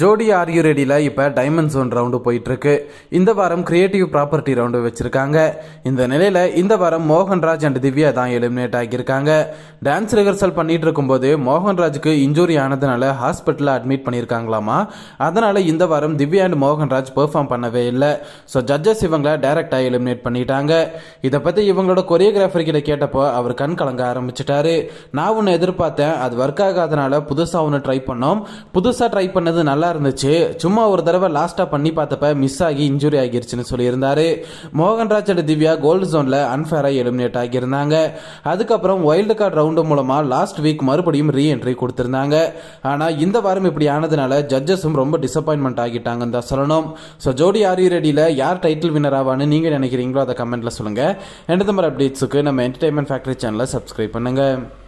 ஜோடி ஆர்யூ ரெடியில் இப்போ diamond zone round போயிட்டுருக்கு இந்த வாரம் கிரியேட்டிவ் ப்ராப்பர்ட்டி ரவுண்டு வச்சுருக்காங்க இந்த நிலையில் இந்த வாரம் மோகன்ராஜ் அண்ட் திவ்யா தான் எலிமினேட் ஆகியிருக்காங்க டான்ஸ் ரிஹர்சல் பண்ணிகிட்டு இருக்கும்போது மோகன்ராஜுக்கு இன்ஜூரி ஆனதுனால ஹாஸ்பிட்டலில் அட்மிட் பண்ணியிருக்காங்களாமா அதனால் இந்த வாரம் திவ்யா அண்ட் மோகன்ராஜ் பெர்ஃபார்ம் பண்ணவே இல்லை ஸோ ஜட்ஜஸ் இவங்களை டைரெக்டாக எலிமினேட் பண்ணிட்டாங்க இதை பற்றி இவங்களோட கொரியோகிராஃபர் கிட்ட கேட்டப்போ அவர் கண் கலங்க ஆரம்பிச்சிட்டாரு நான் ஒன்று எதிர்பார்த்தேன் அது ஒர்க் ஆகாதனால புதுசாக ஒன்று ட்ரை பண்ணோம் புதுசாக ட்ரை பண்ணது நல்லா இருந்துச்சு சும்மா ஒரு தடவை லாஸ்ட்டாக பண்ணி பார்த்தப்ப மிஸ் ஆகி இன்ஜுரி ஆகிருச்சுன்னு சொல்லியிருந்தாரு மோகன்ராஜ் அண்ட் திவ்யா கோல்டு ஜோனில் அன்பேரா எலிமினேட் ஆகியிருந்தாங்க அதுக்கப்புறம் வைல்டு கார்டு ரவுண்டு மூலமாக லாஸ்ட் வீக் மறுபடியும் ரீஎன்ட்ரி கொடுத்துருந்தாங்க ஆனால் இந்த வாரம் இப்படி ஆனதுனால ஜட்ஜஸும் ரொம்ப டிசப்பாயின்மெண்ட் ஆகிட்டாங்கன்னு தான் சொல்லணும் ஸோ ஜோடி யூ ரெடியில் யார் டைட்டில் வின்னர் ஆவான்னு நீங்கள் நினைக்கிறீங்களோ அதை கமெண்ட்டில் சொல்லுங்கள் எந்த மாதிரி அப்டேட்ஸுக்கு நம்ம என்டர்டைன்மெண்ட் ஃபேக்ட்ரி சேனலை சப்ஸ்கிரைப் பண்ணுங்கள்